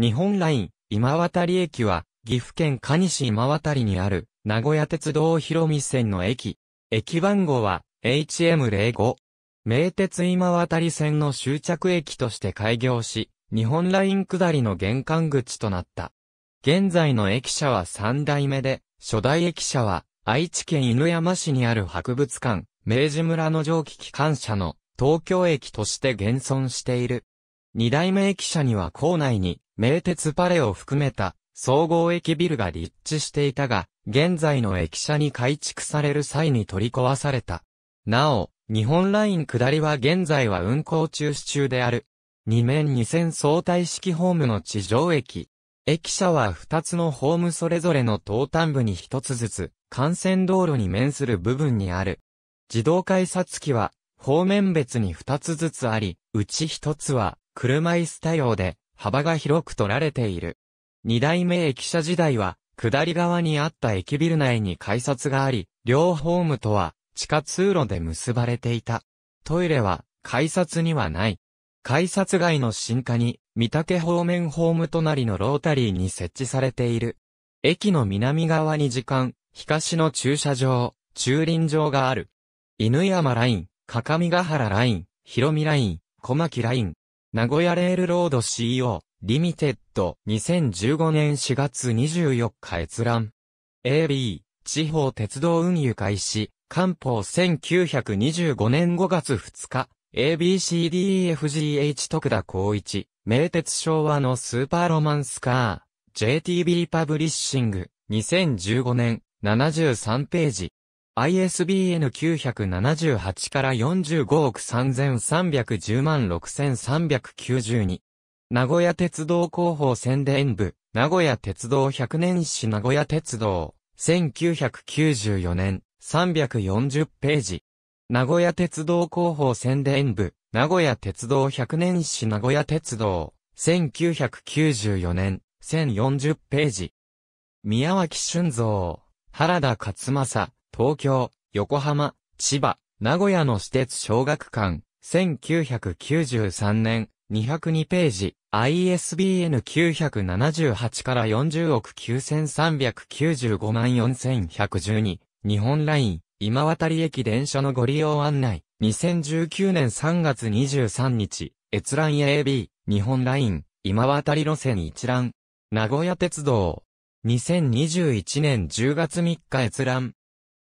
日本ライン、今渡駅は、岐阜県可西今渡にある、名古屋鉄道広見線の駅。駅番号は、HM05。名鉄今渡線の終着駅として開業し、日本ライン下りの玄関口となった。現在の駅舎は3代目で、初代駅舎は、愛知県犬山市にある博物館、明治村の蒸気機関車の東京駅として現存している。二代目駅舎には校内に名鉄パレを含めた総合駅ビルが立地していたが、現在の駅舎に改築される際に取り壊された。なお、日本ライン下りは現在は運行中止中である。2面2線相対式ホームの地上駅。駅舎は2つのホームそれぞれの東端部に1つずつ、幹線道路に面する部分にある。自動改札機は、方面別に2つずつあり、うち1つは、車椅子対応で、幅が広く取られている。二代目駅舎時代は、下り側にあった駅ビル内に改札があり、両ホームとは地下通路で結ばれていた。トイレは改札にはない。改札外の進化に、三宅方面ホーム隣のロータリーに設置されている。駅の南側に時間、東の駐車場、駐輪場がある。犬山ライン、鏡ヶ原ライン、広見ライン、小牧ライン、名古屋レールロード CO、リミテッド、2015年4月24日閲覧。AB、地方鉄道運輸開始、官報1925年5月2日、ABCDEFGH 徳田光一、名鉄昭和のスーパーロマンスカー、JTB パブリッシング、2015年、73ページ。ISBN 978から45億3310万6392。名古屋鉄道広報宣伝部、名古屋鉄道100年史名古屋鉄道、1994年、340ページ。名古屋鉄道広報宣伝部、名古屋鉄道100年史名古屋鉄道、1994年、1040ページ。宮脇俊造、原田勝正、東京、横浜、千葉、名古屋の私鉄小学館、1993年、202ページ、ISBN 978から40億9395万4112、日本ライン、今渡り駅電車のご利用案内、2019年3月23日、閲覧 AB、日本ライン、今渡り路線一覧、名古屋鉄道、2021年10月3日閲覧、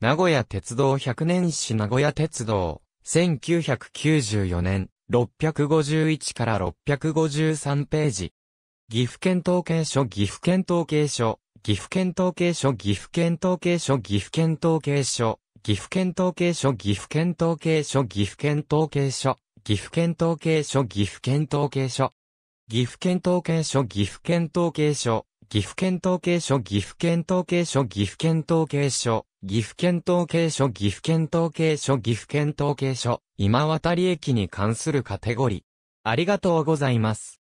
名古屋鉄道100年市名古屋鉄道、1994年、651から653ページ。岐阜県統計書、岐阜県統計書、岐阜県統計所岐阜県統計所岐阜県統計所岐阜県統計所岐阜県統計所岐阜県統計所岐阜県統計所岐阜県統計所岐阜県統計所岐阜県統計所岐阜県統計所、岐阜県統計所、岐阜県統計所、岐阜県統計所、岐阜県統計所、岐阜県統計所、今渡駅に関するカテゴリー。ありがとうございます。